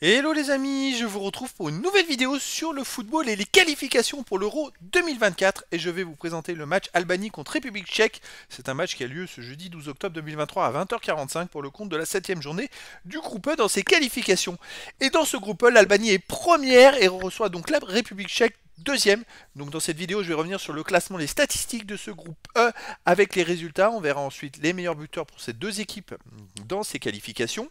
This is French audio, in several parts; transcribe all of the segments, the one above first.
Hello les amis, je vous retrouve pour une nouvelle vidéo sur le football et les qualifications pour l'Euro 2024 et je vais vous présenter le match Albanie contre République Tchèque. C'est un match qui a lieu ce jeudi 12 octobre 2023 à 20h45 pour le compte de la 7ème journée du groupe E dans ses qualifications. Et dans ce groupe E, l'Albanie est première et reçoit donc la République Tchèque deuxième. Donc dans cette vidéo, je vais revenir sur le classement, les statistiques de ce groupe E avec les résultats. On verra ensuite les meilleurs buteurs pour ces deux équipes dans ces qualifications.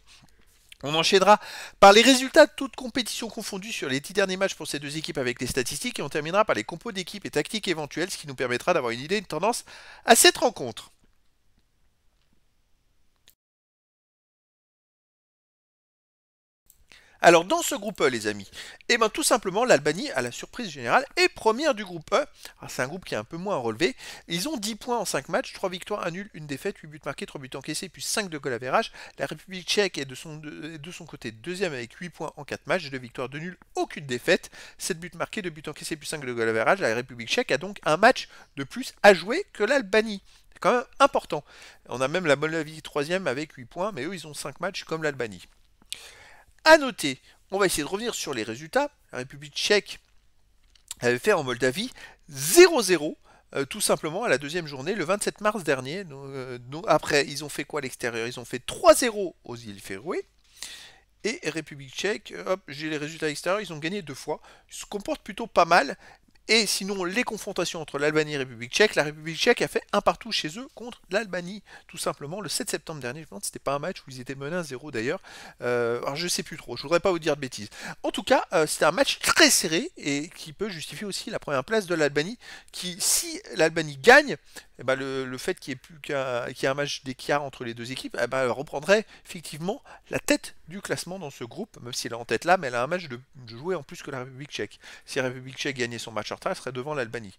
On enchaînera par les résultats de toutes compétitions confondues sur les 10 derniers matchs pour ces deux équipes avec les statistiques et on terminera par les compos d'équipes et tactiques éventuelles, ce qui nous permettra d'avoir une idée, une tendance à cette rencontre. Alors dans ce groupe E les amis, eh ben, tout simplement l'Albanie à la surprise générale est première du groupe E. Ah, c'est un groupe qui est un peu moins relevé. Ils ont 10 points en 5 matchs, 3 victoires, 1 nul, 1 défaite, 8 buts marqués, 3 buts encaissés, puis 5 de goal à verrage. La République tchèque est de son, de, son côté deuxième avec 8 points en 4 matchs, 2 victoires, 2 nuls, aucune défaite, 7 buts marqués, 2 buts encaissés, puis 5 de goal à verrage. La République tchèque a donc un match de plus à jouer que l'Albanie. C'est quand même important. On a même la Moldavie troisième avec 8 points, mais eux ils ont 5 matchs comme l'Albanie. À noter, on va essayer de revenir sur les résultats. La République tchèque avait fait en Moldavie 0-0. Euh, tout simplement à la deuxième journée, le 27 mars dernier. Euh, après, ils ont fait quoi à l'extérieur Ils ont fait 3-0 aux îles Féroé. Et République tchèque, hop, j'ai les résultats extérieurs, ils ont gagné deux fois. Ils se comportent plutôt pas mal, et sinon, les confrontations entre l'Albanie et la République tchèque, la République tchèque a fait un partout chez eux contre l'Albanie, tout simplement, le 7 septembre dernier. Je pense, que c'était pas un match où ils étaient menés à 0 d'ailleurs. Euh, alors je sais plus trop, je voudrais pas vous dire de bêtises. En tout cas, euh, c'était un match très serré et qui peut justifier aussi la première place de l'Albanie, qui, si l'Albanie gagne, eh ben, le, fait qu'il y ait plus qu'un un match d'écart entre les deux équipes, elle eh ben, reprendrait effectivement la tête du classement dans ce groupe, même si elle est en tête là, mais elle a un match de, jouer en plus que la République tchèque. Si la République tchèque gagnait son match en retard, elle serait devant l'Albanie.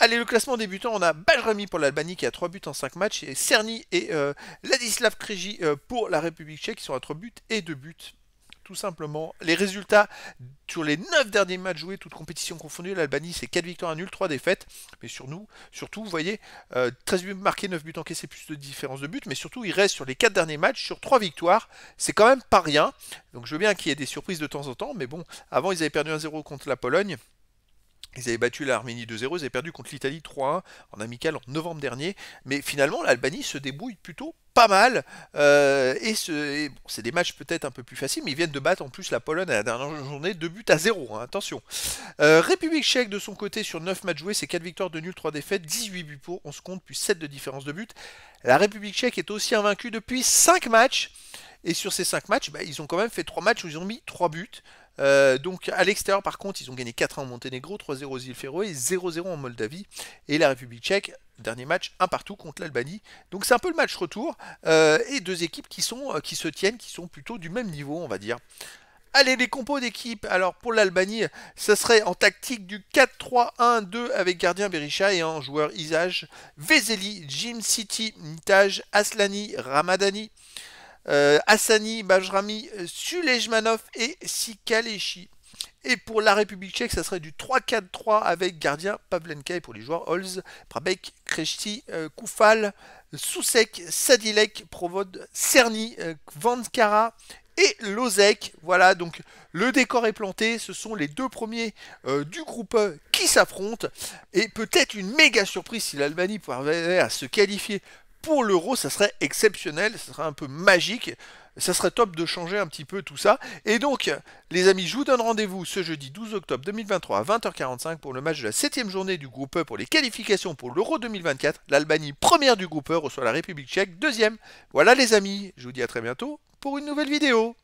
Allez, le classement débutant, on a Bajrami pour l'Albanie qui a 3 buts en 5 matchs, et Cerny et euh, Ladislav kriji euh, pour la République tchèque qui sont à 3 buts et 2 buts tout simplement. Les résultats sur les 9 derniers matchs joués, toutes compétitions confondues, l'Albanie c'est 4 victoires à nul, 3 défaites. Mais sur nous, surtout, vous voyez, 13 euh, buts marqués, 9 buts encaissés, plus de différence de but. Mais surtout, il reste sur les 4 derniers matchs, sur 3 victoires. C'est quand même pas rien. Donc je veux bien qu'il y ait des surprises de temps en temps. Mais bon, avant ils avaient perdu 1-0 contre la Pologne. Ils avaient battu l'Arménie 2-0, ils avaient perdu contre l'Italie 3-1 en amical en novembre dernier. Mais finalement, l'Albanie se débrouille plutôt pas mal. Euh, et c'est des matchs peut-être un peu plus faciles, mais ils viennent de battre en plus la Pologne à la dernière journée, 2 buts à 0, hein, attention. Euh, République tchèque de son côté sur 9 matchs joués, c'est 4 victoires de nul, 3 défaites, 18 buts pour, 11 comptes, puis 7 de différence de buts. La République tchèque est aussi invaincue depuis 5 matchs. Et sur ces 5 matchs, bah, ils ont quand même fait 3 matchs où ils ont mis 3 buts. Euh, donc à l'extérieur, par contre, ils ont gagné 4-1 au Monténégro, 3-0 aux îles Féroé, 0-0 en Moldavie. Et la République tchèque, dernier match, un partout contre l'Albanie. Donc c'est un peu le match retour. Euh, et deux équipes qui, sont, euh, qui se tiennent, qui sont plutôt du même niveau, on va dire. Allez, les compos d'équipe. Alors, pour l'Albanie, ça serait en tactique du 4-3-1-2 avec gardien Berisha et en joueur Isage, Vezeli, Jim City, Mitaj, Aslani, Ramadani. Euh, Hassani, Bajrami, Sulejmanov et Sikaleshi. Et pour la République tchèque, ça serait du 3-4-3 avec gardien Pavlenka et pour les joueurs Holz, Prabek, Kreshti, euh, Koufal, Sousek, Sadilek, Provod, Cerny, euh, Vanskara et Lozek. Voilà, donc le décor est planté. Ce sont les deux premiers du groupe qui s'affrontent. Et peut-être une méga surprise si l'Albanie arriver à se qualifier pour l'euro, ça serait exceptionnel, ça serait un peu magique, ça serait top de changer un petit peu tout ça. Et donc, les amis, je vous donne rendez-vous ce jeudi 12 octobre 2023 à 20h45 pour le match de la 7 journée du groupe E pour les qualifications pour l'euro 2024. L'Albanie, première du groupe E, reçoit la République tchèque, deuxième. Voilà les amis, je vous dis à très bientôt pour une nouvelle vidéo.